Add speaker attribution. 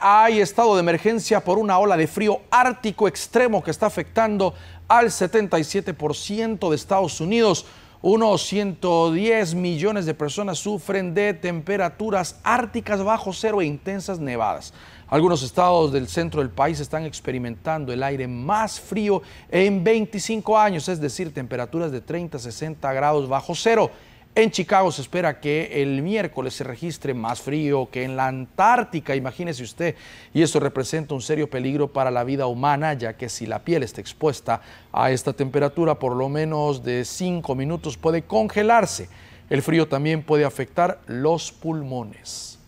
Speaker 1: Hay estado de emergencia por una ola de frío ártico extremo que está afectando al 77% de Estados Unidos. Unos 110 millones de personas sufren de temperaturas árticas bajo cero e intensas nevadas. Algunos estados del centro del país están experimentando el aire más frío en 25 años, es decir, temperaturas de 30 a 60 grados bajo cero. En Chicago se espera que el miércoles se registre más frío que en la Antártica, imagínese usted, y eso representa un serio peligro para la vida humana, ya que si la piel está expuesta a esta temperatura por lo menos de 5 minutos puede congelarse. El frío también puede afectar los pulmones.